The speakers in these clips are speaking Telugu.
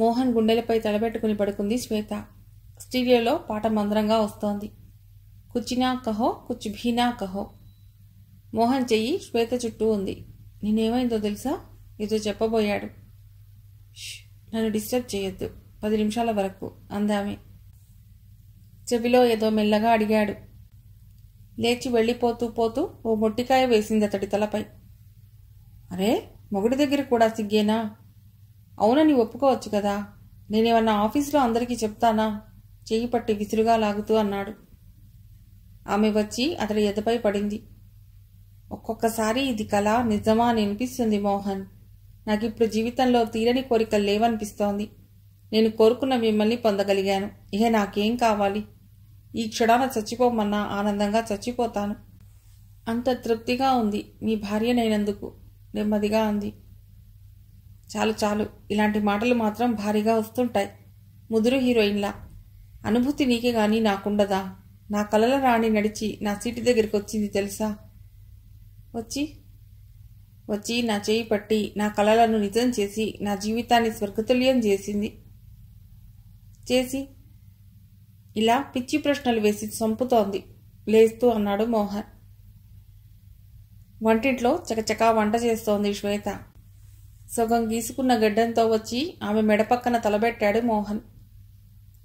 మోహన్ గుండెలపై తలబెట్టుకుని పడుకుంది శ్వేత స్టీరియోలో పాట మందరంగా వస్తోంది కుచినా కహో కుచ్ భీనా కహో మోహన్ చెయ్యి శ్వేత చుట్టూ ఉంది నేనేమైందో తెలుసా ఏదో చెప్పబోయాడు నన్ను డిస్టర్బ్ చేయొద్దు పది నిమిషాల వరకు అందామే చెవిలో ఏదో మెల్లగా అడిగాడు లేచి వెళ్ళిపోతూ పోతూ ఓ మొట్టికాయ వేసింది అతడి తలపై అరే మొగుడి దగ్గర కూడా సిగ్గేనా అవునని ఒప్పుకోవచ్చు కదా నేనేమన్నా ఆఫీస్లో అందరికీ చెప్తానా చెయ్యి పట్టి విసురుగా లాగుతూ అన్నాడు ఆమె వచ్చి అతడి ఎదపై పడింది ఒక్కొక్కసారి ఇది కళ నిజమా అని అనిపిస్తుంది మోహన్ నాకు ఇప్పుడు జీవితంలో తీరని కోరికలు లేవనిపిస్తోంది నేను కోరుకున్న మిమ్మల్ని పొందగలిగాను ఇహ నాకేం కావాలి ఈ క్షణాన చచ్చిపోమన్నా ఆనందంగా చచ్చిపోతాను అంత తృప్తిగా ఉంది మీ భార్యనైనందుకు నెమ్మదిగా అంది చాలు చాలు ఇలాంటి మాటలు మాత్రం భారీగా వస్తుంటాయి ముదురు హీరోయిన్లా అనుభూతి నీకే కానీ నాకుండదా నా కలల రాణి నడిచి నా సీటు దగ్గరికి వచ్చింది తెలుసా వచ్చి వచ్చి నా చేయి పట్టి నా కలలను నిజం చేసి నా జీవితాన్ని స్వర్గతుల్యం చేసింది చేసి ఇలా పిచ్చి ప్రశ్నలు వేసి చంపుతోంది లేస్తూ అన్నాడు మోహన్ వంటింట్లో చకచకా వంట చేస్తోంది శ్వేత సగం గీసుకున్న గడ్డంతో వచ్చి ఆమె మెడపక్కన తలబెట్టాడు మోహన్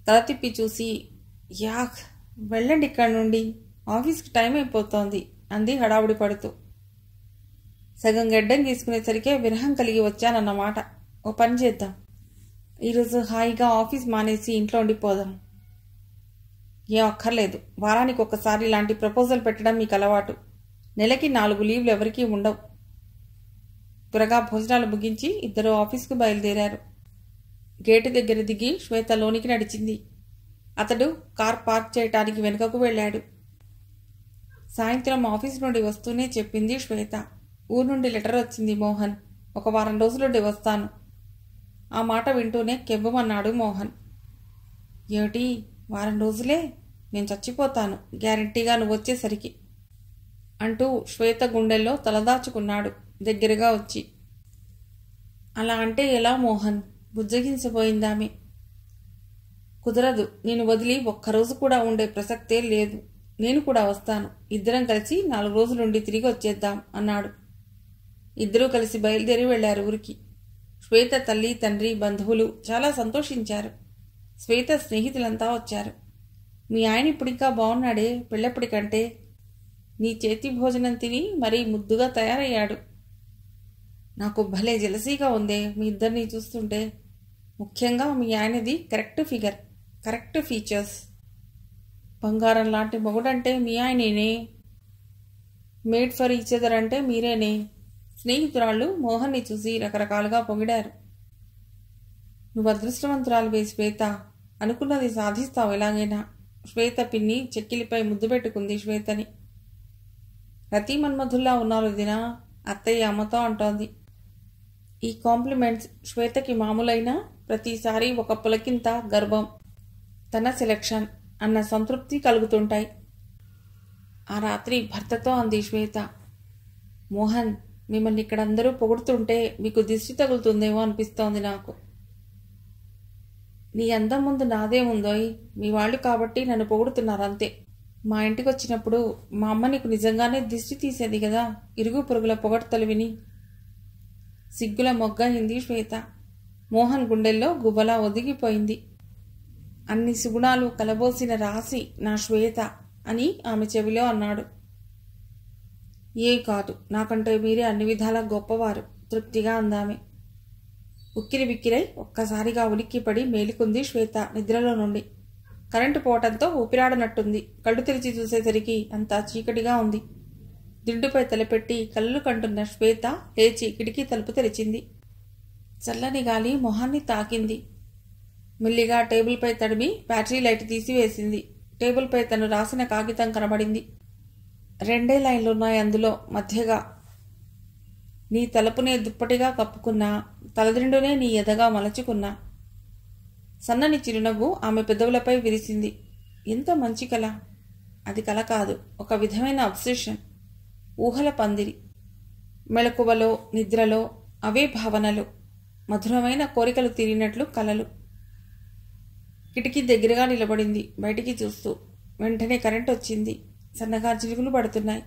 తల తిప్పి చూసి యాక్ వెళ్ళండి ఇక్కడి నుండి ఆఫీస్కి టైం అయిపోతోంది అంది హడావుడి పడుతూ సగం గడ్డం గీసుకునేసరికే విరహం కలిగి వచ్చానన్నమాట ఓ పని చేద్దాం ఈరోజు హాయిగా ఆఫీస్ మానేసి ఇంట్లో ఉండిపోదాం ఏం అక్కర్లేదు వారానికి ఒకసారి ఇలాంటి ప్రపోజల్ పెట్టడం మీకు అలవాటు నెలకి నాలుగు లీవ్లు ఎవరికీ ఉండవు త్వరగా భోజనాలు ముగించి ఇద్దరు ఆఫీసుకు బయలుదేరారు గేటు దగ్గర దిగి శ్వేత లోనికి నడిచింది అతడు కార్ పార్క్ చేయటానికి వెనుకకు వెళ్ళాడు సాయంత్రం ఆఫీస్ నుండి వస్తూనే చెప్పింది శ్వేత ఊరు నుండి లెటర్ వచ్చింది మోహన్ ఒక వారం రోజులుండి వస్తాను ఆ మాట వింటూనే కెవ్వమన్నాడు మోహన్ ఏమిటి వారం రోజులే నేను చచ్చిపోతాను గ్యారంటీగా నువ్వు వచ్చేసరికి అంటూ శ్వేత గుండెల్లో తలదాచుకున్నాడు దగ్గరగా వచ్చి అలా అంటే ఎలా మోహన్ బుజ్జగించబోయిందామె కుదరదు నేను వదిలి ఒక్కరోజు కూడా ఉండే ప్రసక్తే లేదు నేను కూడా వస్తాను ఇద్దరం కలిసి నాలుగు రోజులుండి తిరిగి వచ్చేద్దాం అన్నాడు ఇద్దరూ కలిసి బయలుదేరి వెళ్లారు ఊరికి శ్వేత తల్లి తండ్రి బంధువులు చాలా సంతోషించారు శ్వేత స్నేహితులంతా వచ్చారు మీ ఆయన ఇప్పుడింకా బాగున్నాడే పెళ్ళప్పటికంటే నీ చేతి భోజనం తిని మరీ ముద్దుగా తయారయ్యాడు నాకు భలే జెలసీగా ఉంది మీ ఇద్దరిని చూస్తుంటే ముఖ్యంగా మీ ఆయనది కరెక్ట్ ఫిగర్ కరెక్ట్ ఫీచర్స్ బంగారం లాంటి మొగుడంటే మీ ఆయనేనే మేడ్ ఫర్ ఈచ్ అంటే మీరేనే స్నేహితురాళ్ళు మోహన్ని చూసి రకరకాలుగా పొగిడారు నువ్వు అదృష్టవంతురాలు శ్వేత అనుకున్నది సాధిస్తావు ఎలాగైనా శ్వేత పిన్ని చెక్కిలిపై ముద్దు పెట్టుకుంది శ్వేతని రతి మన్మధుల్లా ఉన్నారు దినా అత్తయ్య అమ్మతో అంటోంది ఈ కాంప్లిమెంట్స్ శ్వేతకి మామూలైన ప్రతిసారి ఒక పులకింత గర్వం తన సెలెక్షన్ అన్న సంతృప్తి కలుగుతుంటాయి ఆ రాత్రి భర్తతో అంది శ్వేత మోహన్ మిమ్మల్ని ఇక్కడ అందరూ పొగుడుతుంటే మీకు దిష్టి తగులుతుందేమో అనిపిస్తోంది నాకు నీ అందం ముందు నాదే ఉందోయ్ మీ వాళ్ళు కాబట్టి నన్ను పొగుడుతున్నారు అంతే మా ఇంటికి వచ్చినప్పుడు మా అమ్మ నీకు నిజంగానే దిష్టి తీసేది కదా ఇరుగు పొరుగుల పొగడ్తలు విని సిగ్గుల మొగ్గయింది శ్వేత మోహన్ గుండెల్లో గుబలా ఒదిగిపోయింది అన్ని సుగుణాలు కలబోసిన రాసి నా శ్వేత అని ఆమె చెవిలో అన్నాడు ఏ కాదు నాకంటే మీరే అన్ని విధాలా గొప్పవారు తృప్తిగా అందామె ఉక్కిరి బిక్కిరై ఒక్కసారిగా ఉలిక్కిపడి మేలుకుంది శ్వేత నిద్రలో నుండి కరెంటు పోవటంతో ఊపిరాడనట్టుంది కళ్ళు తెరిచి చూసేసరికి అంతా చీకటిగా ఉంది దిండుపై తలపెట్టి కళ్ళు కంటున్న శ్వేత లేచి కిటికీ తలుపు తెరిచింది చల్లని గాలి మొహాన్ని తాకింది మెల్లిగా టేబుల్పై తడిమి బ్యాటరీ లైట్ తీసివేసింది టేబుల్పై తను రాసిన కాగితం కనబడింది రెండే లైన్లున్నాయి అందులో మధ్యగా నీ తలుపునే దుప్పటిగా కప్పుకున్నా తలదిండునే నీ ఎదగా మలచుకున్నా సన్నని చిరునవ్వు ఆమె పెదవులపై విరిసింది ఎంత మంచి కళ అది కళ కాదు ఒక విధమైన అబ్సెషన్ ఊహల పందిరి మెళకువలో నిద్రలో అవే భావనలు మధురమైన కోరికలు తీరినట్లు కలలు కిటికీ దగ్గరగా నిలబడింది బయటికి చూస్తూ వెంటనే కరెంట్ వచ్చింది సన్నగా చిలుకులు పడుతున్నాయి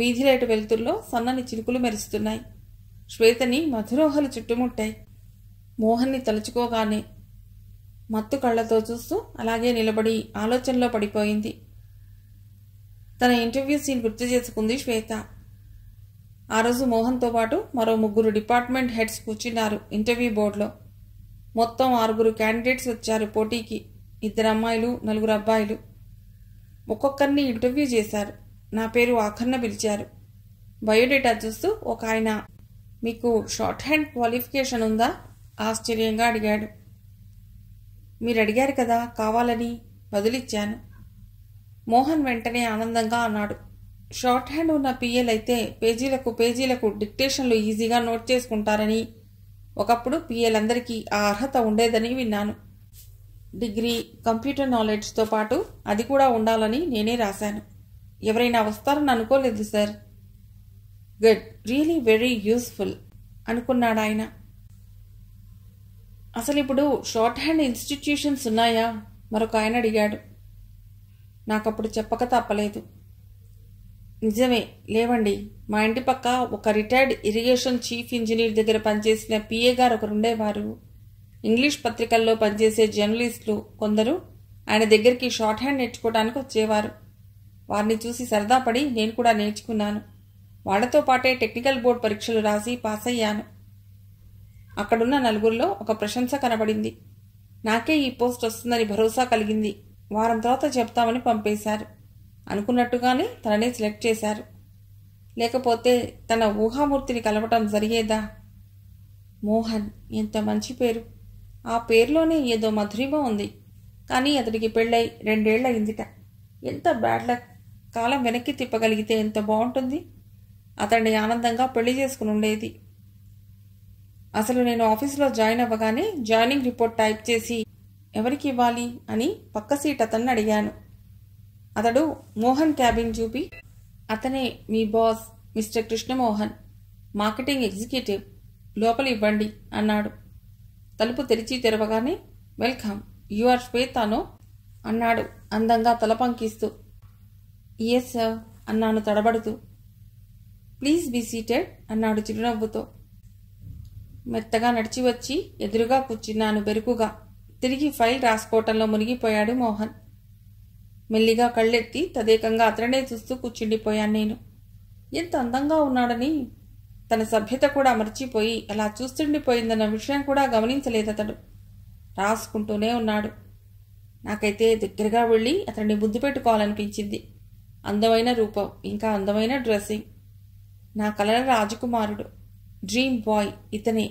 వీధి లైట్ వెలుతుల్లో సన్నని చిలుకులు మెరుస్తున్నాయి శ్వేతని మధురోహలు చుట్టుముట్టాయి మోహన్ని తలుచుకోగానే మత్తు కళ్ళతో చూస్తూ అలాగే నిలబడి ఆలోచనలో పడిపోయింది తన ఇంటర్వ్యూ సీన్ గుర్తు చేసుకుంది శ్వేత ఆ రోజు మోహన్తో పాటు మరో ముగ్గురు డిపార్ట్మెంట్ హెడ్స్ కూర్చున్నారు ఇంటర్వ్యూ బోర్డులో మొత్తం ఆరుగురు క్యాండిడేట్స్ వచ్చారు పోటీకి ఇద్దరు అమ్మాయిలు నలుగురు అబ్బాయిలు ఒక్కొక్కరిని ఇంటర్వ్యూ చేశారు నా పేరు ఆఖర్న పిలిచారు బయోడేటా చూస్తూ ఒక ఆయన మీకు షార్ట్ హ్యాండ్ క్వాలిఫికేషన్ ఉందా ఆశ్చర్యంగా అడిగాడు మీరు అడిగారు కదా కావాలని బదులిచ్చాను మోహన్ వెంటనే ఆనందంగా అన్నాడు షార్ట్ హ్యాండ్ ఉన్న పిఎల్ అయితే పేజీలకు పేజీలకు డిక్టేషన్లు ఈజీగా నోట్ చేసుకుంటారని ఒకప్పుడు పిఎల్ అందరికీ ఆ అర్హత ఉండేదని విన్నాను డిగ్రీ కంప్యూటర్ నాలెడ్జ్తో పాటు అది కూడా ఉండాలని నేనే రాశాను ఎవరైనా వస్తారని అనుకోలేదు sir good really very useful అనుకున్నాడు ఆయన అసలు ఇప్పుడు షార్ట్ హ్యాండ్ ఇన్స్టిట్యూషన్స్ ఉన్నాయా మరొక ఆయన అడిగాడు నాకప్పుడు చెప్పక తప్పలేదు నిజమే లేవండి మా ఇంటి పక్క ఒక రిటైర్డ్ ఇరిగేషన్ చీఫ్ ఇంజనీర్ దగ్గర పనిచేసిన పిఏ గారు ఒకరుండేవారు ఇంగ్లీష్ పత్రికల్లో పనిచేసే జర్నలిస్టులు కొందరు ఆయన దగ్గరికి షార్ట్ హ్యాండ్ నేర్చుకోవడానికి వచ్చేవారు వారిని చూసి సరదా నేను కూడా నేర్చుకున్నాను వాళ్లతో పాటే టెక్నికల్ బోర్డ్ పరీక్షలు రాసి పాస్ అయ్యాను అక్కడున్న నలుగురిలో ఒక ప్రశంస కనబడింది నాకే ఈ పోస్ట్ వస్తుందని భరోసా కలిగింది వారం తర్వాత చెప్తామని పంపేశారు అనుకున్నట్టుగానే తననే సెలెక్ట్ చేశారు లేకపోతే తన ఊహామూర్తిని కలవటం జరిగేదా మోహన్ ఎంత మంచి పేరు ఆ పేరులోనే ఏదో మధురిమ ఉంది కానీ అతడికి పెళ్ళై రెండేళ్ల అయిందిట ఎంత బ్యాడ్ లక్ కాలం వెనక్కి తిప్పగలిగితే ఎంత బాగుంటుంది అతన్ని ఆనందంగా పెళ్లి చేసుకుని ఉండేది అసలు నేను ఆఫీస్లో జాయిన్ అవ్వగానే జాయినింగ్ రిపోర్ట్ టైప్ చేసి ఎవరికి ఇవ్వాలి అని పక్క సీట్ అతన్ని అడిగాను అతడు మోహన్ క్యాబిన్ చూపి అతనే మీ boss mister Krishnamohan marketing executive లోపల ఇవ్వండి అన్నాడు తలుపు తెరిచి తెరవగానే వెల్కమ్ యు ఆర్ శ్వేతాను అన్నాడు అందంగా తల పంకిస్తూ ఎస్ సార్ అన్నాను తడబడుతూ ప్లీజ్ బీ సీటెడ్ అన్నాడు చిరునవ్వుతో మెత్తగా నడిచి వచ్చి ఎదురుగా కూర్చున్నాను బెరుకుగా తిరిగి ఫైల్ రాసుకోవటంలో మునిగిపోయాడు మోహన్ మెల్లిగా కళ్ళెత్తి తదేకంగా అతనే చూస్తూ కూర్చుండిపోయాను నేను ఎంత అందంగా ఉన్నాడని తన సభ్యత కూడా మర్చిపోయి అలా చూస్తుండిపోయిందన్న విషయం కూడా గమనించలేదు అతడు రాసుకుంటూనే ఉన్నాడు నాకైతే దగ్గరగా వెళ్ళి అతన్ని ముద్దు పెట్టుకోవాలనిపించింది అందమైన రూపం ఇంకా అందమైన డ్రెస్సింగ్ నా కలల రాజకుమారుడు డ్రీమ్ బాయ్ ఇతనే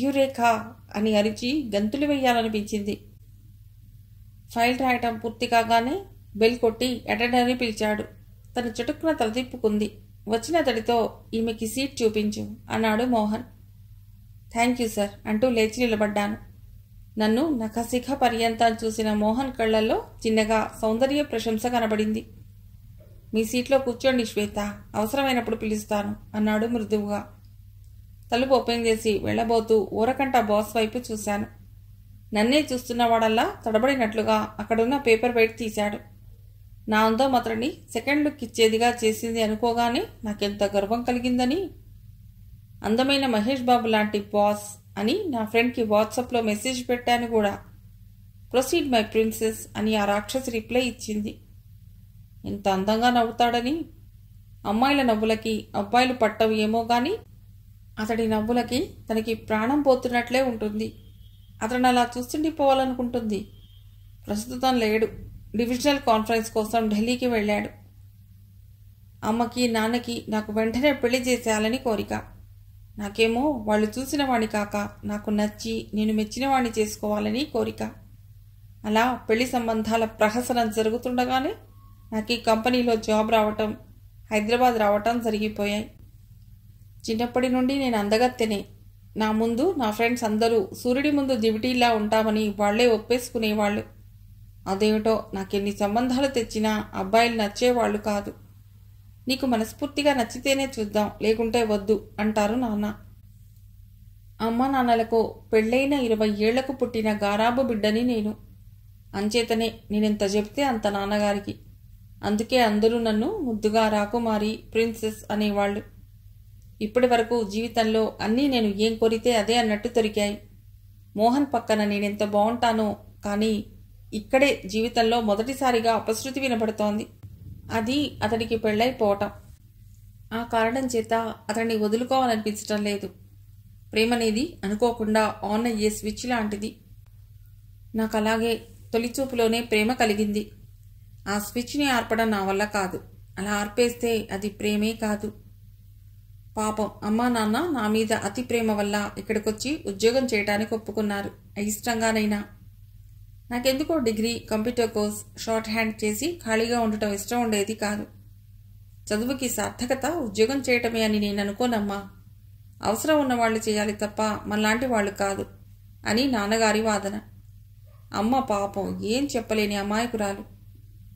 యూరేఖా అని అరిచి గంతులు వేయాలనిపించింది ఫైల్ రాయటం పూర్తి కాగానే బెల్ కొట్టి అటెండర్ని పిలిచాడు తను చుటుక్కున తలదిప్పుకుంది వచ్చిన అతడితో ఈమెకి సీట్ చూపించు అన్నాడు మోహన్ థ్యాంక్ యూ సార్ అంటూ లేచి నిలబడ్డాను నన్ను నఖశిఖ పర్యంతం చూసిన మోహన్ కళ్ళల్లో చిన్నగా సౌందర్య ప్రశంస కనబడింది మీ సీట్లో కూర్చోండి శ్వేత అవసరమైనప్పుడు పిలుస్తాను అన్నాడు మృదువుగా తలుపు ఓపెన్ చేసి వెళ్లబోతూ ఊరకంట బాస్ వైపు చూశాను నన్నే చూస్తున్నవాడల్లా తడబడినట్లుగా అక్కడున్న పేపర్ బయట తీశాడు నా అందో మాత్రని సెకండ్ లుక్ ఇచ్చేదిగా చేసింది అనుకోగానే నాకెంత గర్వం కలిగిందని అందమైన మహేష్ బాబు లాంటి బాస్ అని నా ఫ్రెండ్కి వాట్సాప్లో మెసేజ్ పెట్టాను కూడా ప్రొసీడ్ మై ప్రిన్సెస్ అని ఆ రాక్షసి రిప్లై ఇచ్చింది ఇంత అందంగా నవ్వుతాడని అమ్మాయిల నవ్వులకి అబ్బాయిలు పట్టవు ఏమో కానీ అతడి నవ్వులకి తనకి ప్రాణం పోతున్నట్లే ఉంటుంది అతను అలా చూస్తుండిపోవాలనుకుంటుంది ప్రస్తుతం లేడు డివిజనల్ కాన్ఫరెన్స్ కోసం ఢిల్లీకి వెళ్ళాడు అమ్మకి నాన్నకి నాకు వెంటనే పెళ్లి చేసేయాలని కోరిక నాకేమో వాళ్ళు చూసిన వాణి కాక నాకు నచ్చి నేను మెచ్చిన వాణ్ణి చేసుకోవాలని కోరిక అలా పెళ్లి సంబంధాల ప్రహసనం జరుగుతుండగానే నాకు ఈ కంపెనీలో జాబ్ రావటం హైదరాబాద్ రావటం జరిగిపోయాయి చిన్నప్పటి నుండి నేను అందగత్తెనే నా ముందు నా ఫ్రెండ్స్ అందరూ సూర్యుడి ముందు జిబిటీలా ఉంటామని వాళ్లే ఒప్పేసుకునేవాళ్ళు అదేమిటో నాకెన్ని సంబంధాలు తెచ్చినా అబ్బాయిలు నచ్చేవాళ్ళు కాదు నీకు మనస్ఫూర్తిగా నచ్చితేనే చూద్దాం లేకుంటే వద్దు అంటారు నాన్న అమ్మ నాన్నలకు పెళ్ళైన ఇరవై ఏళ్లకు పుట్టిన గారాబు బిడ్డని నేను అంచేతనే నేనెంత చెబితే అంత నాన్నగారికి అందుకే అందరూ నన్ను ముద్దుగా రాకుమారి ప్రిన్సెస్ అనేవాళ్ళు ఇప్పటి వరకు జీవితంలో అన్నీ నేను ఏం కోరితే అదే అన్నట్టు దొరికాయి మోహన్ పక్కన నేనెంత బాగుంటానో కానీ ఇక్కడే జీవితంలో మొదటిసారిగా అపశృతి వినబడుతోంది అది అతడికి పెళ్ళైపోవటం ఆ కారణం చేత అతన్ని వదులుకోవాలనిపించటం లేదు ప్రేమనేది అనుకోకుండా ఆన్ అయ్యే స్విచ్ లాంటిది నాకు అలాగే తొలిచూపులోనే ప్రేమ కలిగింది ఆ స్విచ్ని ఆర్పడం నా వల్ల కాదు అలా ఆర్పేస్తే అది ప్రేమే కాదు పాపం అమ్మా నాన్న నా మీద అతి ప్రేమ వల్ల ఇక్కడికొచ్చి ఉద్యోగం చేయడానికి ఒప్పుకున్నారు ఇష్టంగానైనా నాకెందుకో degree computer course shorthand చేసి ఖాళీగా ఉండటం ఇష్టం ఉండేది కాదు చదువుకి సార్థకత ఉద్యోగం చేయటమే అని నేను అనుకోనమ్మా అవసరం ఉన్నవాళ్ళు చేయాలి తప్ప మనలాంటి వాళ్ళు కాదు అని నాన్నగారి వాదన అమ్మ పాపం ఏం చెప్పలేని అమాయకురాలు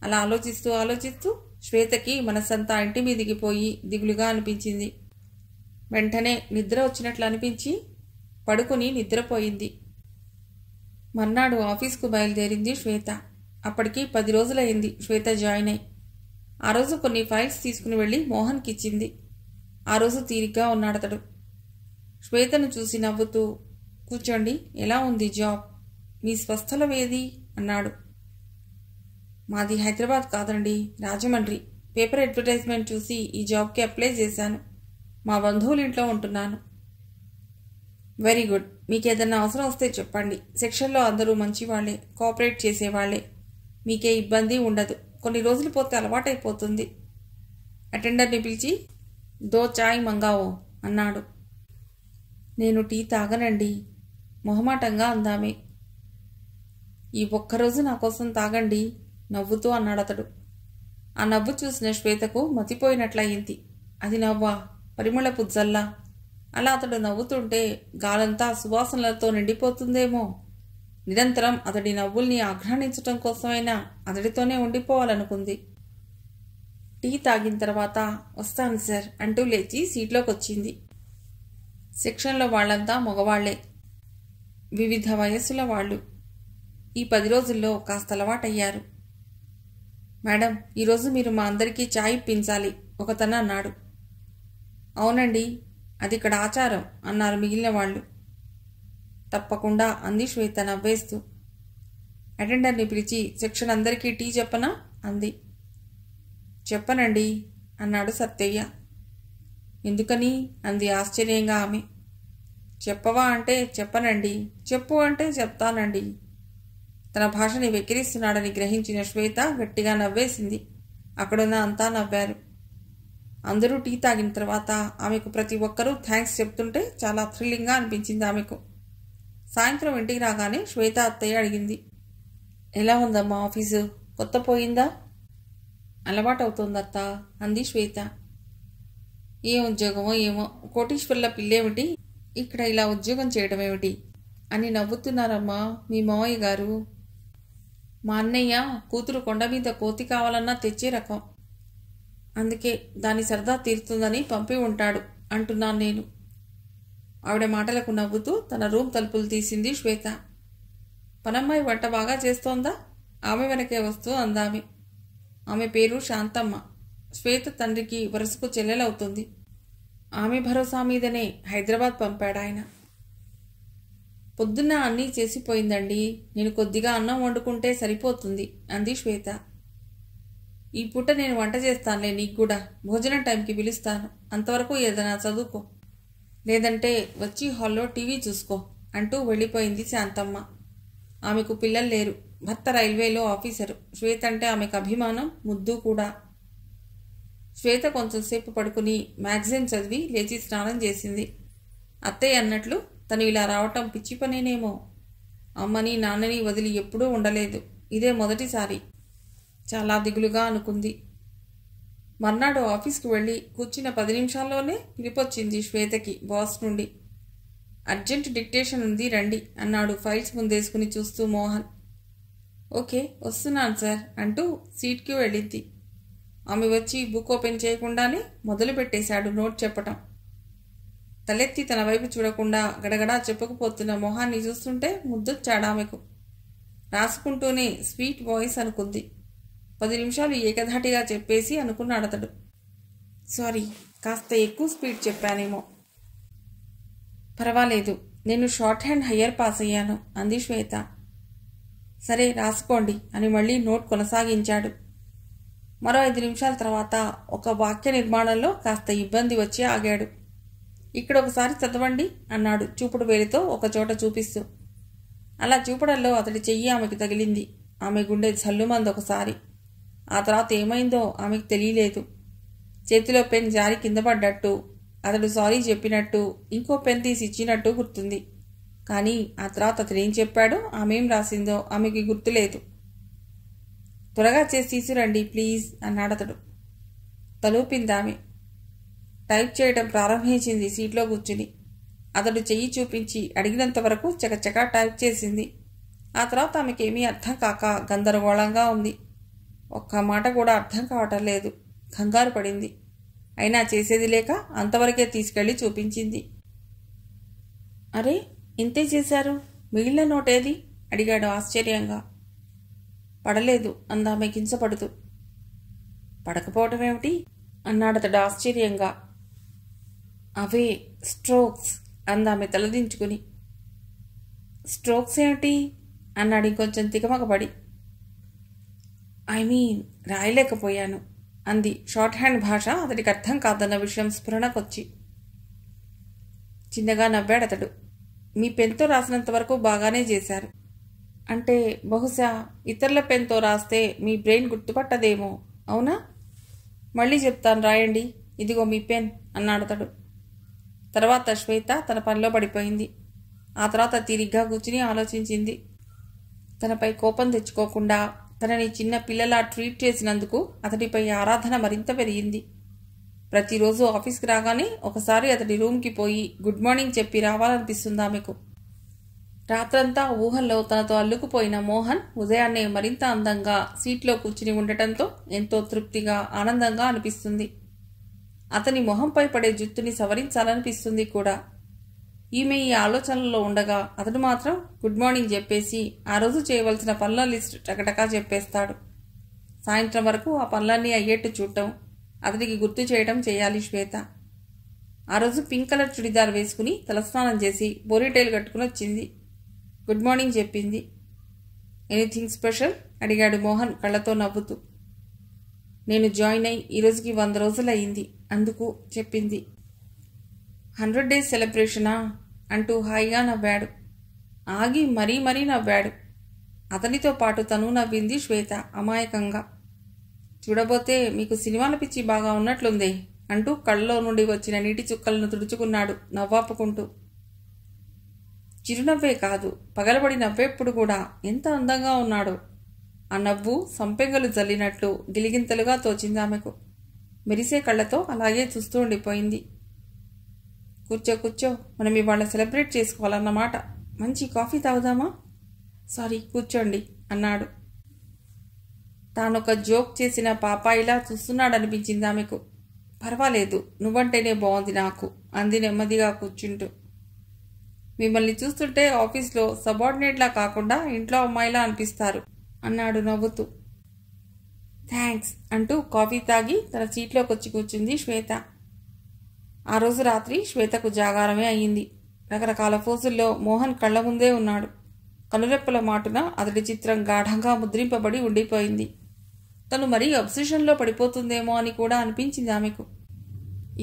అలా ఆలోచిస్తూ ఆలోచిస్తూ శ్వేతకి మనసంతా ఇంటి మీదికి పోయి దిగులుగా అనిపించింది వెంటనే నిద్ర వచ్చినట్లు అనిపించి పడుకుని నిద్రపోయింది మర్నాడు ఆఫీస్కు బయలుదేరింది శ్వేత అప్పటికి పది రోజులైంది శ్వేత జాయిన్ అయి ఆ రోజు కొన్ని ఫైల్స్ తీసుకుని వెళ్ళి మోహన్కి ఇచ్చింది ఆ రోజు తీరిగ్గా ఉన్నాడతడు శ్వేతను చూసి నవ్వుతూ కూర్చోండి ఎలా ఉంది జాబ్ మీ స్వస్థలం ఏది అన్నాడు మాది హైదరాబాద్ కాదండి రాజమండ్రి పేపర్ అడ్వర్టైజ్మెంట్ చూసి ఈ జాబ్కి అప్లై చేశాను మా బంధువుల ఇంట్లో ఉంటున్నాను వెరీ గుడ్ మీకు ఏదైనా అవసరం వస్తే చెప్పండి సెక్షన్లో అందరూ మంచివాళ్ళే కోఆపరేట్ చేసేవాళ్ళే మీకే ఇబ్బంది ఉండదు కొన్ని రోజులు పోతే అలవాటైపోతుంది అటెండర్ని పిలిచి దో చాయ్ మంగావో అన్నాడు నేను టీ తాగనండి మొహమాటంగా అందామే ఈ ఒక్కరోజు నా కోసం తాగండి నవ్వుతూ అన్నాడతడు ఆ నవ్వు చూసిన శ్వేతకు మతిపోయినట్లయింది అది నవ్వా పరిమళ పుజ్జల్లా అలా అతడు నవ్వుతుంటే గాలంతా సువాసనలతో నిండిపోతుందేమో నిరంతరం అతడి నవ్వుల్ని ఆఘ్రాణించటం కోసమైనా అతడితోనే ఉండిపోవాలనుకుంది టీ తాగిన తర్వాత వస్తాను సార్ అంటూ లేచి సీట్లోకి వచ్చింది సెక్షన్లో వాళ్ళంతా మగవాళ్లే వివిధ వయస్సుల వాళ్ళు ఈ పది రోజుల్లో కాస్త అలవాటయ్యారు మేడం ఈరోజు మీరు మా అందరికీ చాయ్ ఇప్పించాలి ఒకతన అన్నాడు అవునండి అది ఇక్కడ ఆచారం అన్నారు మిగిలిన వాళ్ళు తప్పకుండా అంది శ్వేత నవ్వేస్తూ అటెండర్ని పిలిచి సెక్షన్ అందరికీ టీ చెప్పనా అంది చెప్పనండి అన్నాడు సత్తయ్య ఎందుకని అంది ఆశ్చర్యంగా ఆమె చెప్పవా అంటే చెప్పనండి చెప్పు అంటే చెప్తానండి తన భాషని వెక్కిరిస్తున్నాడని గ్రహించిన శ్వేత గట్టిగా నవ్వేసింది అక్కడున్న అంతా నవ్వారు అందరూ టీ తాగిన తర్వాత ఆమెకు ప్రతి ఒక్కరూ థ్యాంక్స్ చెప్తుంటే చాలా థ్రిల్లింగ్గా అనిపించింది ఆమెకు సాయంత్రం ఇంటికి రాగానే శ్వేత అత్తయ్య అడిగింది ఎలా ఉందమ్మా ఆఫీసు కొత్త పోయిందా అలవాటు అవుతుందత్త అంది శ్వేత ఏ ఉద్యోగమో ఏమో కోటీశ్వర్ల పిల్లేమిటి ఇక్కడ ఇలా ఉద్యోగం చేయడం ఏమిటి అని నవ్వుతున్నారమ్మా మీ మావయ్య గారు మా అన్నయ్య కూతురు కొండ మీద కోతి కావాలన్నా తెచ్చే రకం అందుకే దాని సరదా తీరుతుందని పంపి ఉంటాడు అంటున్నాను నేను ఆవిడ మాటలకు నవ్వుతూ తన రూమ్ తలుపులు తీసింది శ్వేత పనమ్మాయి వంట బాగా చేస్తోందా ఆమె వెనకే వస్తూ అందామె ఆమె పేరు శాంతమ్మ శ్వేత తండ్రికి వరుసకు చెల్లెలవుతుంది ఆమె భరోసా మీదనే హైదరాబాద్ పంపాడు ఆయన పొద్దున్న అన్నీ చేసిపోయిందండి నేను కొద్దిగా అన్నం వండుకుంటే సరిపోతుంది అంది శ్వేత ఈ పూట నేను వంట చేస్తానులే నీకు కూడా భోజనం టైంకి పిలుస్తాను అంతవరకు ఏదైనా చదువుకో లేదంటే వచ్చి హాల్లో టీవీ చూసుకో అంటూ వెళ్ళిపోయింది శాంతమ్మ ఆమెకు పిల్లలు లేరు భర్త రైల్వేలో ఆఫీసరు శ్వేత అంటే ఆమెకు అభిమానం ముద్దు కూడా శ్వేత కొంచెంసేపు పడుకుని మ్యాగజైన్ చదివి లేచి స్నానం చేసింది అత్తయ్య అన్నట్లు తను ఇలా రావటం పిచ్చి పనేనేమో అమ్మని నాన్నని వదిలి ఎప్పుడూ ఉండలేదు ఇదే మొదటిసారి చాలా దిగులుగా అనుకుంది మర్నాడు ఆఫీస్కు వెళ్ళి కూర్చున్న పది నిమిషాల్లోనే పిలిపొచ్చింది శ్వేతకి బాస్ నుండి అర్జెంట్ డిక్టేషన్ ఉంది రండి అన్నాడు ఫైల్స్ ముందేసుకుని చూస్తూ మోహన్ ఓకే వస్తున్నాను సార్ అంటూ సీట్కి వెళ్ళింది ఆమె వచ్చి బుక్ ఓపెన్ చేయకుండానే మొదలు పెట్టేశాడు నోట్ చెప్పటం తలెత్తి తన వైపు చూడకుండా గడగడా చెప్పకపోతున్న మొహాన్ని చూస్తుంటే ఆమెకు రాసుకుంటూనే స్వీట్ వాయిస్ అనుకుంది పది నిమిషాలు ఏకధాటిగా చెప్పేసి అనుకున్నాడు అతడు సారీ కాస్త ఎక్కువ స్పీడ్ చెప్పానేమో పర్వాలేదు నేను షార్ట్ హ్యాండ్ హయ్యర్ పాస్ అయ్యాను అంది శ్వేత సరే రాసుకోండి అని మళ్ళీ నోట్ కొనసాగించాడు మరో ఐదు నిమిషాల తర్వాత ఒక వాక్య నిర్మాణంలో కాస్త ఇబ్బంది వచ్చి ఆగాడు ఇక్కడ ఒకసారి చదవండి అన్నాడు చూపుడు వేలితో ఒక చోట చూపిస్తూ అలా చూపడంలో అతడి చెయ్యి ఆమెకు తగిలింది ఆమె గుండె జల్లుమంది ఒకసారి ఆ తర్వాత ఏమైందో ఆమెకు తెలియలేదు చేతిలో పెన్ జారి కింద పడ్డట్టు అతడు సారీ చెప్పినట్టు ఇంకో పెన్ తీసి ఇచ్చినట్టు గుర్తుంది కానీ ఆ తర్వాత అతను ఏం చెప్పాడో ఆమె ఏం రాసిందో ఆమెకి గుర్తులేదు త్వరగా చేసి తీసుకురండి ప్లీజ్ అన్నాడు అతడు తలూపింది ఆమె టైప్ చేయడం ప్రారంభించింది సీట్లో కూర్చుని అతడు చెయ్యి చూపించి అడిగినంత వరకు చకచకా టైప్ చేసింది ఆ తర్వాత ఆమెకేమీ అర్థం కాక గందరగోళంగా ఉంది ఒక్క మాట కూడా అర్థం కావటం లేదు కంగారు పడింది అయినా చేసేది లేక అంతవరకే తీసుకెళ్ళి చూపించింది అరే ఇంతే చేశారు మిగిలిన నోటేది అడిగాడు ఆశ్చర్యంగా పడలేదు అందామె కించపడుతూ పడకపోవటం ఏమిటి అన్నాడతడు ఆశ్చర్యంగా అవే స్ట్రోక్స్ అందామె తలదించుకుని స్ట్రోక్స్ ఏమిటి అన్నాడు ఇంకొంచెం తికమకపడి ఐ మీన్ రాయలేకపోయాను అంది షార్ట్ హ్యాండ్ భాష అతడికి అర్థం కాదన్న విషయం స్ఫురణకొచ్చి చిన్నగా నవ్వాడు అతడు మీ పెన్తో రాసినంత వరకు బాగానే చేశారు అంటే బహుశా ఇతరుల పెన్తో రాస్తే మీ బ్రెయిన్ గుర్తుపట్టదేమో అవునా మళ్ళీ చెప్తాను రాయండి ఇదిగో మీ పెన్ అన్నాడు అతడు తర్వాత శ్వేత తన పనిలో పడిపోయింది ఆ తర్వాత తిరిగ్గా కూర్చుని ఆలోచించింది తనపై కోపం తెచ్చుకోకుండా తనని చిన్న పిల్లలా ట్రీట్ చేసినందుకు అతడిపై ఆరాధన మరింత పెరిగింది ప్రతిరోజు ఆఫీస్కి రాగానే ఒకసారి అతడి రూమ్కి పోయి గుడ్ మార్నింగ్ చెప్పి రావాలనిపిస్తుంది ఆమెకు రాత్రంతా ఊహల్లో తనతో అల్లుకుపోయిన మోహన్ ఉదయాన్నే మరింత అందంగా సీట్లో కూర్చుని ఉండటంతో ఎంతో తృప్తిగా ఆనందంగా అనిపిస్తుంది అతని మొహంపై పడే జుత్తుని సవరించాలనిపిస్తుంది కూడా ఈమె ఈ ఆలోచనలో ఉండగా అతడు మాత్రం గుడ్ మార్నింగ్ చెప్పేసి ఆ రోజు చేయవలసిన పనుల లిస్ట్ టకటకా చెప్పేస్తాడు సాయంత్రం వరకు ఆ పనులన్నీ అయ్యేట్టు చూడటం అతనికి గుర్తు చేయడం చేయాలి శ్వేత ఆ రోజు పింక్ కలర్ చుడిదార్ వేసుకుని తలస్నానం చేసి బోరీటైల్ కట్టుకుని వచ్చింది గుడ్ మార్నింగ్ చెప్పింది ఎనీథింగ్ స్పెషల్ అడిగాడు మోహన్ కళ్ళతో నవ్వుతూ నేను జాయిన్ అయి ఈరోజుకి వంద రోజులు అయింది అందుకు చెప్పింది హండ్రెడ్ డేస్ సెలబ్రేషనా అంటూ హాయిగా నవ్వాడు ఆగి మరీ మరీ నవ్వాడు అతనితో పాటు తను నవ్వింది శ్వేత అమాయకంగా చూడబోతే మీకు సినిమాల పిచ్చి బాగా ఉన్నట్లుంది అంటూ కళ్ళలో నుండి వచ్చిన నీటి చుక్కలను తుడుచుకున్నాడు నవ్వాపుకుంటూ చిరునవ్వే కాదు పగలబడి నవ్వేప్పుడు కూడా ఎంత అందంగా ఉన్నాడు ఆ నవ్వు సంపెంగలు జల్లినట్లు గిలిగింతలుగా తోచింది ఆమెకు మెరిసే కళ్ళతో అలాగే చూస్తూ ఉండిపోయింది కూర్చో కూర్చో మనం ఇవాళ సెలబ్రేట్ చేసుకోవాలన్నమాట మంచి కాఫీ తాగుదామా సారీ కూర్చోండి అన్నాడు తానొక జోక్ చేసిన పాపాయిలా చూస్తున్నాడనిపించింది ఆమెకు పర్వాలేదు నువ్వంటేనే బాగుంది నాకు అంది నెమ్మదిగా కూర్చుంటూ మిమ్మల్ని చూస్తుంటే ఆఫీస్లో సబార్డినేట్లా కాకుండా ఇంట్లో అమ్మాయిలా అనిపిస్తారు అన్నాడు నవ్వుతూ థ్యాంక్స్ అంటూ కాఫీ తాగి తన సీట్లోకి వచ్చి కూర్చుంది శ్వేత ఆ రోజు రాత్రి శ్వేతకు జాగారమే అయ్యింది రకరకాల పోజుల్లో మోహన్ కళ్ళ ముందే ఉన్నాడు కనురెప్పల మాటున అతడి చిత్రం గాఢంగా ముద్రింపబడి ఉండిపోయింది తను మరీ అబ్సెషన్లో పడిపోతుందేమో అని కూడా అనిపించింది ఆమెకు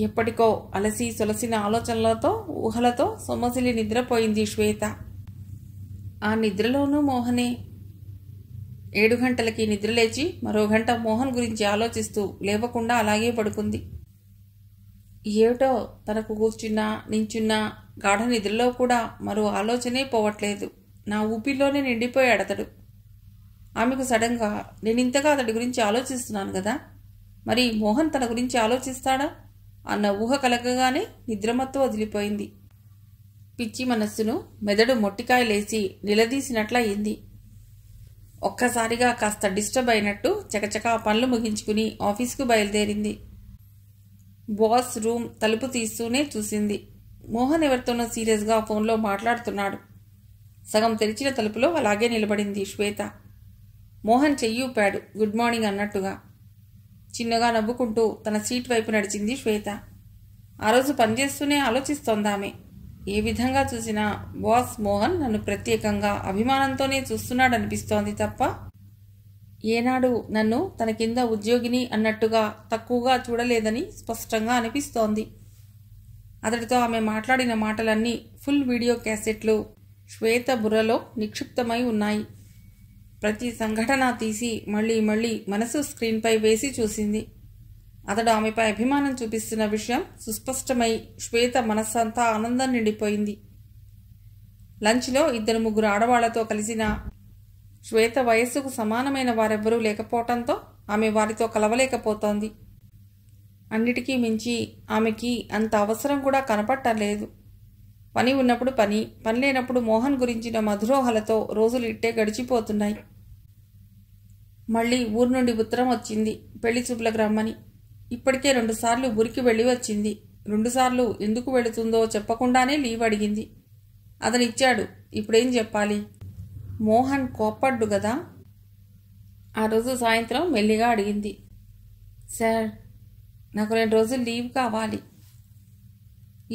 ఎప్పటికో అలసి సొలసిన ఆలోచనలతో ఊహలతో సొమ్మసిలి నిద్రపోయింది శ్వేత ఆ నిద్రలోనూ మోహనే ఏడు గంటలకి నిద్రలేచి మరో గంట మోహన్ గురించి ఆలోచిస్తూ లేవకుండా అలాగే పడుకుంది ఏమిటో తనకు కూర్చున్నా నించున్నా గాఢ నిధుల్లో కూడా మరో ఆలోచనే పోవట్లేదు నా ఊపిలోనే నిండిపోయాడు అతడు ఆమెకు సడన్గా నేనింతగా అతడి గురించి ఆలోచిస్తున్నాను కదా మరి మోహన్ తన గురించి ఆలోచిస్తాడా అన్న ఊహ కలగగానే నిద్రమత్తు వదిలిపోయింది పిచ్చి మనస్సును మెదడు మొట్టికాయలేసి నిలదీసినట్లయింది ఒక్కసారిగా కాస్త డిస్టర్బ్ అయినట్టు చకచకా పనులు ముగించుకుని ఆఫీస్కు బయలుదేరింది బాస్ రూమ్ తలుపు తీస్తూనే చూసింది మోహన్ ఎవరితోనో సీరియస్గా ఫోన్లో మాట్లాడుతున్నాడు సగం తెరిచిన తలుపులో అలాగే నిలబడింది శ్వేత మోహన్ చెయ్యి ఊపాడు గుడ్ మార్నింగ్ అన్నట్టుగా చిన్నగా నవ్వుకుంటూ తన సీట్ వైపు నడిచింది శ్వేత ఆ రోజు పనిచేస్తూనే ఆలోచిస్తోందామె ఏ విధంగా చూసినా బాస్ మోహన్ నన్ను ప్రత్యేకంగా అభిమానంతోనే చూస్తున్నాడనిపిస్తోంది తప్ప ఏనాడు నన్ను తన కింద ఉద్యోగిని అన్నట్టుగా తక్కువగా చూడలేదని స్పష్టంగా అనిపిస్తోంది అతడితో ఆమె మాట్లాడిన మాటలన్నీ ఫుల్ వీడియో క్యాసెట్లు శ్వేత బుర్రలో నిక్షిప్తమై ఉన్నాయి ప్రతి సంఘటన తీసి మళ్ళీ మళ్ళీ మనసు స్క్రీన్పై వేసి చూసింది అతడు ఆమెపై అభిమానం చూపిస్తున్న విషయం సుస్పష్టమై శ్వేత మనస్సంతా ఆనందం నిండిపోయింది లంచ్లో ఇద్దరు ముగ్గురు ఆడవాళ్లతో కలిసిన శ్వేత వయస్సుకు సమానమైన వారెవ్వరూ లేకపోవటంతో ఆమె వారితో కలవలేకపోతోంది అన్నిటికీ మించి ఆమెకి అంత అవసరం కూడా కనపట్టలేదు పని ఉన్నప్పుడు పని పని లేనప్పుడు మోహన్ గురించిన మధురోహలతో రోజులు ఇట్టే గడిచిపోతున్నాయి మళ్ళీ ఊరు నుండి ఉత్తరం వచ్చింది పెళ్లి చూపులకు రమ్మని ఇప్పటికే రెండుసార్లు ఊరికి వెళ్ళి వచ్చింది రెండుసార్లు ఎందుకు వెళుతుందో చెప్పకుండానే లీవ్ అడిగింది అతనిచ్చాడు ఇప్పుడేం చెప్పాలి మోహన్ కోప్పడ్డు కదా ఆ రోజు సాయంత్రం మెల్లిగా అడిగింది సార్ నాకు రెండు రోజులు లీవ్ కావాలి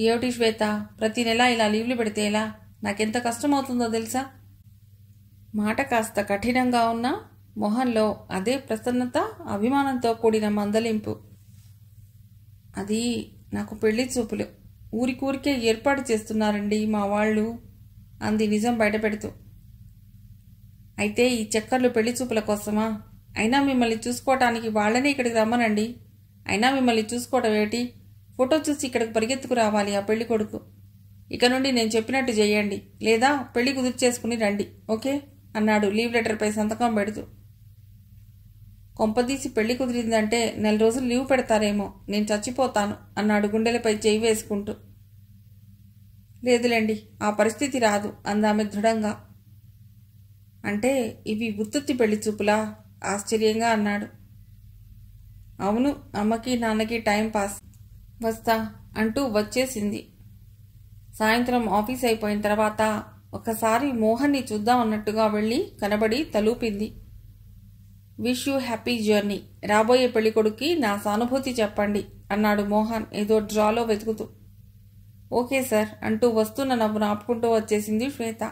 ఏమిటి శ్వేత ప్రతి నెల ఇలా లీవ్లు పెడితే ఎలా నాకెంత కష్టమవుతుందో తెలుసా మాట కాస్త కఠినంగా ఉన్నా మొహంలో అదే ప్రసన్నత అభిమానంతో కూడిన మందలింపు అది నాకు పెళ్లి చూపులు ఊరికూరికే ఏర్పాటు చేస్తున్నారండి మా వాళ్ళు అంది నిజం బయటపెడుతూ అయితే ఈ చక్కర్లు పెళ్లి చూపుల కోసమా అయినా మిమ్మల్ని చూసుకోవటానికి వాళ్ళనే ఇక్కడికి రమ్మనండి అయినా మిమ్మల్ని చూసుకోవటం ఏమిటి ఫోటో చూసి ఇక్కడికి పరిగెత్తుకు రావాలి ఆ పెళ్లి కొడుకు ఇక నుండి నేను చెప్పినట్టు చేయండి లేదా పెళ్లి కుదురు చేసుకుని రండి ఓకే అన్నాడు లీవ్ లెటర్పై సంతకం పెడుతూ కొంపదీసి పెళ్లి కుదిరిందంటే నెల రోజులు లీవ్ పెడతారేమో నేను చచ్చిపోతాను అన్నాడు గుండెలపై చేయి వేసుకుంటూ లేదులేండి ఆ పరిస్థితి రాదు అందామె దృఢంగా అంటే ఇవి ఉత్తుత్తి పెళ్లి చూపులా ఆశ్చర్యంగా అన్నాడు అవును అమ్మకి నాన్నకి టైం పాస్ వస్తా అంటూ వచ్చేసింది సాయంత్రం ఆఫీస్ అయిపోయిన తర్వాత ఒకసారి మోహన్ని చూద్దాం అన్నట్టుగా వెళ్ళి కనబడి తలూపింది విష్ యూ హ్యాపీ జర్నీ రాబోయే కొడుక్కి నా సానుభూతి చెప్పండి అన్నాడు మోహన్ ఏదో డ్రాలో వెతుకుతూ ఓకే సార్ అంటూ వస్తున్న నవ్వు నాపుకుంటూ వచ్చేసింది శ్వేత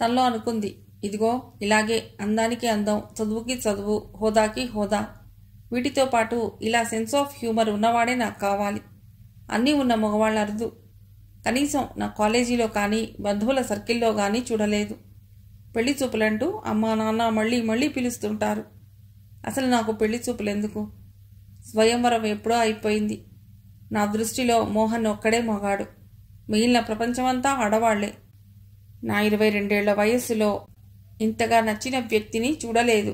తనలో అనుకుంది ఇదిగో ఇలాగే అందానికి అందం చదువుకి చదువు హోదాకి హోదా వీటితో పాటు ఇలా సెన్స్ ఆఫ్ హ్యూమర్ ఉన్నవాడే నాకు కావాలి అన్నీ ఉన్న మగవాళ్ళ అరుదు కనీసం నా కాలేజీలో కానీ బంధువుల సర్కిల్లో కానీ చూడలేదు పెళ్లి చూపులంటూ అమ్మ నాన్న మళ్ళీ మళ్ళీ పిలుస్తుంటారు అసలు నాకు పెళ్లి చూపులు ఎందుకు స్వయంవరం ఎప్పుడో అయిపోయింది నా దృష్టిలో మోహన్ ఒక్కడే మగాడు మిగిలిన ప్రపంచమంతా ఆడవాళ్లే నా ఇరవై రెండేళ్ల వయస్సులో ఇంతగా నచ్చిన వ్యక్తిని చూడలేదు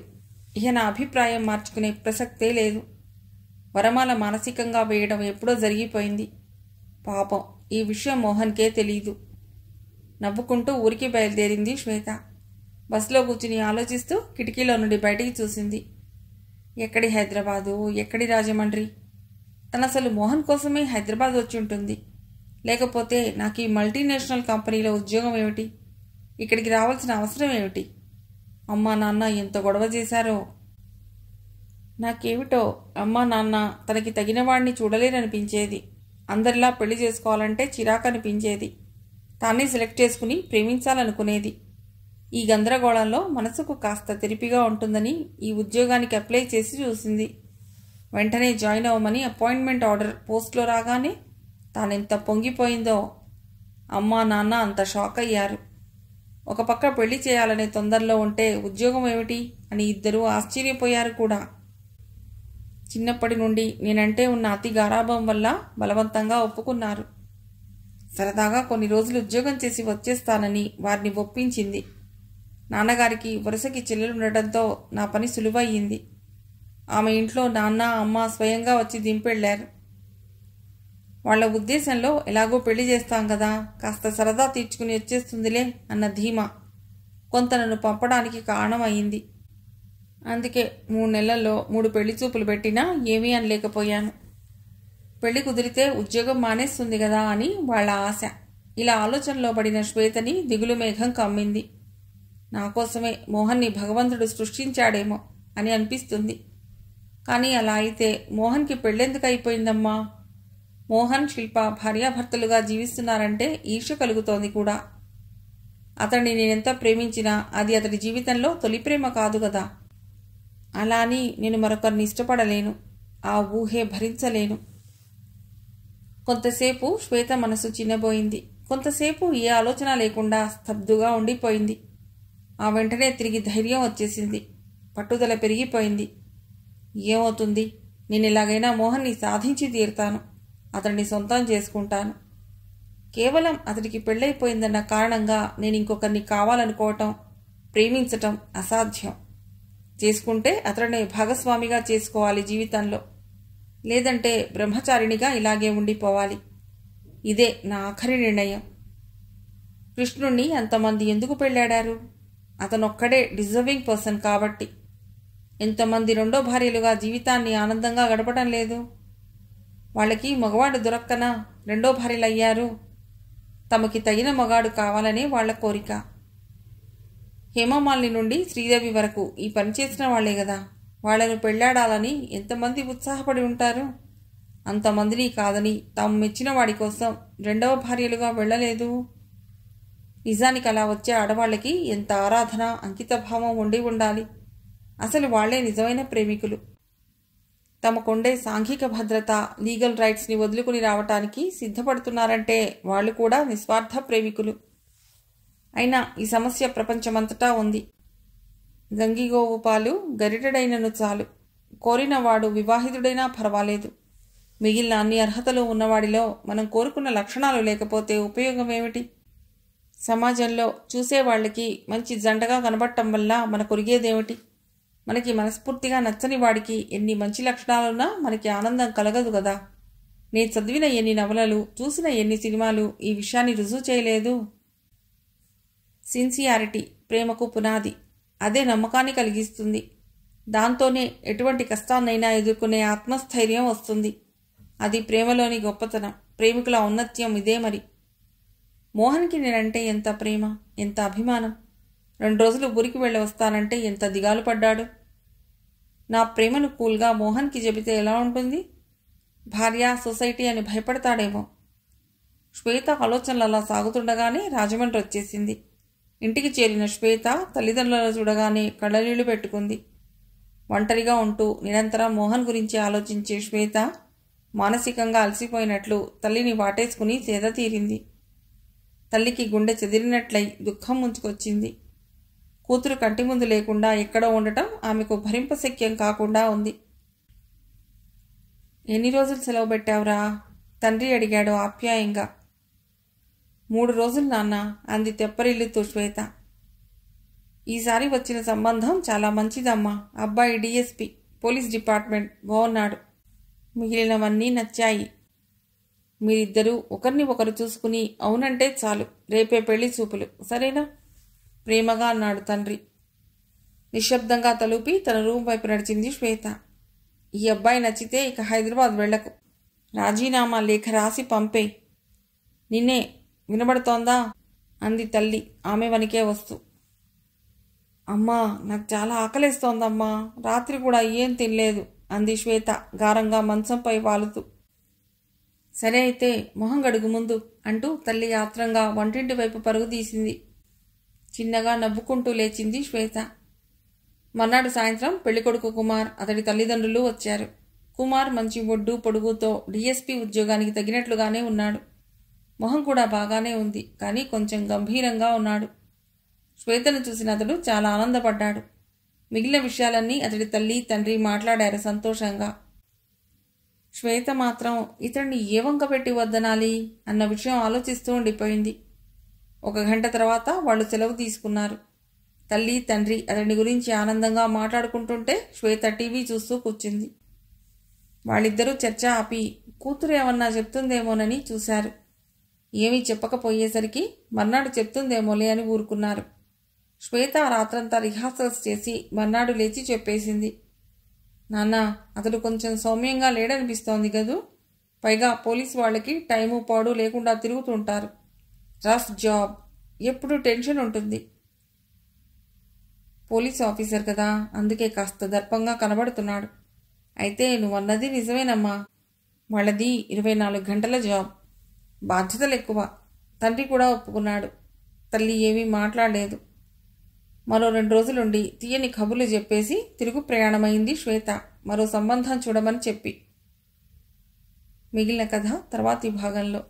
ఇక నా అభిప్రాయం మార్చుకునే ప్రసక్తే లేదు వరమాల మానసికంగా వేయడం ఎప్పుడో జరిగిపోయింది పాపం ఈ విషయం మోహన్కే తెలీదు నవ్వుకుంటూ ఊరికి బయలుదేరింది శ్వేత బస్సులో కూర్చుని ఆలోచిస్తూ కిటికీలో నుండి బయటికి చూసింది ఎక్కడి హైదరాబాదు ఎక్కడి రాజమండ్రి తనసలు అసలు మోహన్ కోసమే హైదరాబాద్ వచ్చి ఉంటుంది లేకపోతే నాకు ఈ మల్టీనేషనల్ కంపెనీలో ఉద్యోగం ఏమిటి ఇక్కడికి రావాల్సిన అవసరం ఏమిటి అమ్మా నాన్న ఎంత గొడవ చేశారో నాకేమిటో అమ్మా నాన్న తనకి తగిన వాడిని చూడలేననిపించేది అందరిలా పెళ్లి చేసుకోవాలంటే చిరాకు అనిపించేది తానే సెలెక్ట్ చేసుకుని ప్రేమించాలనుకునేది ఈ గందరగోళంలో మనసుకు కాస్త తెరిపిగా ఉంటుందని ఈ ఉద్యోగానికి అప్లై చేసి చూసింది వెంటనే జాయిన్ అవ్వమని అపాయింట్మెంట్ ఆర్డర్ పోస్ట్లో రాగానే తానెంత పొంగిపోయిందో అమ్మా నాన్న అంత షాక్ అయ్యారు ఒక పక్క పెళ్లి చేయాలనే తొందరలో ఉంటే ఉద్యోగం ఏమిటి అని ఇద్దరూ ఆశ్చర్యపోయారు కూడా చిన్నప్పటి నుండి నేనంటే ఉన్న అతి గారాభం వల్ల బలవంతంగా ఒప్పుకున్నారు సరదాగా కొన్ని రోజులు ఉద్యోగం చేసి వచ్చేస్తానని వారిని ఒప్పించింది నాన్నగారికి వరుసకి చెల్లెలుండటంతో నా పని సులువయ్యింది ఆమె ఇంట్లో నాన్న అమ్మ స్వయంగా వచ్చి దింపెళ్లారు వాళ్ల ఉద్దేశంలో ఎలాగో పెళ్లి చేస్తాం కదా కాస్త సరదా తీర్చుకుని వచ్చేస్తుందిలే అన్న ధీమా కొంత నన్ను పంపడానికి కారణం అయింది అందుకే మూడు నెలల్లో మూడు పెళ్లి చూపులు పెట్టినా ఏమీ అనలేకపోయాను పెళ్లి కుదిరితే ఉద్యోగం మానేస్తుంది కదా అని వాళ్ళ ఆశ ఇలా ఆలోచనలో పడిన శ్వేతని దిగులు మేఘం కమ్మింది నా కోసమే మోహన్ని భగవంతుడు సృష్టించాడేమో అని అనిపిస్తుంది కానీ అలా అయితే మోహన్కి పెళ్ళెందుకు అయిపోయిందమ్మా మోహన్ శిల్ప భార్యాభర్తలుగా జీవిస్తున్నారంటే ఈర్ష కలుగుతోంది కూడా అతన్ని నేనెంత ప్రేమించినా అది అతడి జీవితంలో తొలి ప్రేమ కాదు కదా అలా అని నేను మరొకరిని ఇష్టపడలేను ఆ ఊహే భరించలేను కొంతసేపు శ్వేత మనసు చిన్నబోయింది కొంతసేపు ఏ ఆలోచన లేకుండా స్తబ్దుగా ఉండిపోయింది ఆ వెంటనే తిరిగి ధైర్యం వచ్చేసింది పట్టుదల పెరిగిపోయింది ఏమవుతుంది నేను ఎలాగైనా మోహన్ని సాధించి తీరుతాను అతడిని సొంతం చేసుకుంటాను కేవలం అతడికి పెళ్ళైపోయిందన్న కారణంగా నేను ఇంకొకరిని కావాలనుకోవటం ప్రేమించటం అసాధ్యం చేసుకుంటే అతడిని భాగస్వామిగా చేసుకోవాలి జీవితంలో లేదంటే బ్రహ్మచారిణిగా ఇలాగే ఉండిపోవాలి ఇదే నా ఆఖరి నిర్ణయం కృష్ణుణ్ణి అంతమంది ఎందుకు పెళ్ళాడారు అతనొక్కడే డిజర్వింగ్ పర్సన్ కాబట్టి ఎంతమంది రెండో భార్యలుగా జీవితాన్ని ఆనందంగా గడపడం లేదు వాళ్ళకి మగవాడు దొరక్కనా రెండో భార్యలయ్యారు తమకి తగిన మగాడు కావాలనే వాళ్ల కోరిక హేమమాలిని నుండి శ్రీదేవి వరకు ఈ పని చేసిన వాళ్లే కదా వాళ్లను పెళ్లాడాలని ఎంతమంది ఉత్సాహపడి ఉంటారు అంతమందిని కాదని తాము మెచ్చిన వాడి కోసం రెండవ భార్యలుగా వెళ్ళలేదు నిజానికి అలా వచ్చే ఆడవాళ్ళకి ఎంత ఆరాధన అంకితభావం ఉండి ఉండాలి అసలు వాళ్లే నిజమైన ప్రేమికులు తమకుండే సాంఘిక భద్రత లీగల్ రైట్స్ని వదులుకుని రావటానికి సిద్ధపడుతున్నారంటే వాళ్ళు కూడా నిస్వార్థ ప్రేమికులు అయినా ఈ సమస్య ప్రపంచమంతటా ఉంది గంగిగోవు పాలు గరిటెడైనను చాలు కోరినవాడు వివాహితుడైనా పర్వాలేదు మిగిలిన అన్ని అర్హతలు ఉన్నవాడిలో మనం కోరుకున్న లక్షణాలు లేకపోతే ఉపయోగం ఏమిటి సమాజంలో చూసేవాళ్ళకి మంచి జంటగా కనబడటం వల్ల మనకొరిగేదేమిటి మనకి మనస్ఫూర్తిగా నచ్చని వాడికి ఎన్ని మంచి లక్షణాలున్నా మనకి ఆనందం కలగదు కదా నేను చదివిన ఎన్ని నవలలు చూసిన ఎన్ని సినిమాలు ఈ విషయాన్ని రుజువు చేయలేదు సిన్సియారిటీ ప్రేమకు పునాది అదే నమ్మకాన్ని కలిగిస్తుంది దాంతోనే ఎటువంటి కష్టాన్నైనా ఎదుర్కొనే ఆత్మస్థైర్యం వస్తుంది అది ప్రేమలోని గొప్పతనం ప్రేమికుల ఔన్నత్యం ఇదే మరి మోహన్కి నేనంటే ఎంత ప్రేమ ఎంత అభిమానం రెండు రోజులు ఊరికి వెళ్ళి వస్తానంటే ఎంత దిగాలు పడ్డాడు నా ప్రేమను కూల్గా మోహన్కి చెబితే ఎలా ఉంటుంది భార్య సొసైటీ అని భయపడతాడేమో శ్వేత ఆలోచనలు అలా సాగుతుండగానే రాజమండ్రి వచ్చేసింది ఇంటికి చేరిన శ్వేత తల్లిదండ్రులను చూడగానే కళ్ళనీళ్లు పెట్టుకుంది ఒంటరిగా ఉంటూ నిరంతరం మోహన్ గురించి ఆలోచించే శ్వేత మానసికంగా అలసిపోయినట్లు తల్లిని వాటేసుకుని సేద తీరింది తల్లికి గుండె చెదిరినట్లై దుఃఖం ముంచుకొచ్చింది కూతురు కంటి ముందు లేకుండా ఎక్కడో ఉండటం ఆమెకు భరింపశక్యం కాకుండా ఉంది ఎన్ని రోజులు సెలవు పెట్టావురా తండ్రి అడిగాడు ఆప్యాయంగా మూడు రోజులు నాన్న అంది తెప్పరిల్లుతూ శ్వేత ఈసారి వచ్చిన సంబంధం చాలా మంచిదమ్మా అబ్బాయి డిఎస్పి పోలీస్ డిపార్ట్మెంట్ బాగున్నాడు మిగిలినవన్నీ నచ్చాయి మీరిద్దరూ ఒకరిని ఒకరు చూసుకుని అవునంటే చాలు రేపే పెళ్లి చూపులు సరేనా ప్రేమగా అన్నాడు తండ్రి నిశ్శబ్దంగా తలుపి తన రూమ్ వైపు నడిచింది శ్వేత ఈ అబ్బాయి నచ్చితే ఇక హైదరాబాద్ వెళ్లకు రాజీనామా లేఖ రాసి పంపే నిన్నే వినబడుతోందా అంది తల్లి ఆమె వనికే వస్తూ అమ్మా నాకు చాలా ఆకలేస్తోందమ్మా రాత్రి కూడా ఏం తినలేదు అంది శ్వేత గారంగా మంచంపై వాలుతూ సరే అయితే మొహం గడుగు ముందు అంటూ తల్లి ఆత్రంగా వంటింటి వైపు పరుగు తీసింది చిన్నగా నవ్వుకుంటూ లేచింది శ్వేత మర్నాడు సాయంత్రం పెళ్లికొడుకు కుమార్ అతడి తల్లిదండ్రులు వచ్చారు కుమార్ మంచి ఒడ్డు పొడుగుతో డిఎస్పి ఉద్యోగానికి తగినట్లుగానే ఉన్నాడు మొహం కూడా బాగానే ఉంది కానీ కొంచెం గంభీరంగా ఉన్నాడు శ్వేతను చూసిన అతడు చాలా ఆనందపడ్డాడు మిగిలిన విషయాలన్నీ అతడి తల్లి తండ్రి మాట్లాడారు సంతోషంగా శ్వేత మాత్రం ఇతడిని ఏ వంక పెట్టి వద్దనాలి అన్న విషయం ఆలోచిస్తూ ఉండిపోయింది ఒక గంట తర్వాత వాళ్ళు సెలవు తీసుకున్నారు తల్లి తండ్రి అతని గురించి ఆనందంగా మాట్లాడుకుంటుంటే శ్వేత టీవీ చూస్తూ కూర్చుంది వాళ్ళిద్దరూ చర్చ ఆపి కూతురు ఏమన్నా చెప్తుందేమోనని చూశారు ఏమీ చెప్పకపోయేసరికి మర్నాడు చెప్తుందేమోలే అని ఊరుకున్నారు శ్వేత రాత్రంతా రిహార్సల్స్ చేసి మర్నాడు లేచి చెప్పేసింది నాన్న అతడు కొంచెం సౌమ్యంగా లేడనిపిస్తోంది గదు పైగా పోలీస్ వాళ్ళకి టైము పాడు లేకుండా తిరుగుతుంటారు రఫ్ జాబ్ ఎప్పుడు టెన్షన్ ఉంటుంది పోలీస్ ఆఫీసర్ కదా అందుకే కాస్త దర్పంగా కనబడుతున్నాడు అయితే నువ్వు అన్నది నిజమేనమ్మా వాళ్ళది ఇరవై నాలుగు గంటల జాబ్ బాధ్యతలు ఎక్కువ తండ్రి కూడా ఒప్పుకున్నాడు తల్లి ఏమీ మాట్లాడలేదు మరో రెండు రోజులుండి తీయని కబుర్లు చెప్పేసి తిరుగు ప్రయాణమైంది శ్వేత మరో సంబంధం చూడమని చెప్పి మిగిలిన కథ తర్వాతి భాగంలో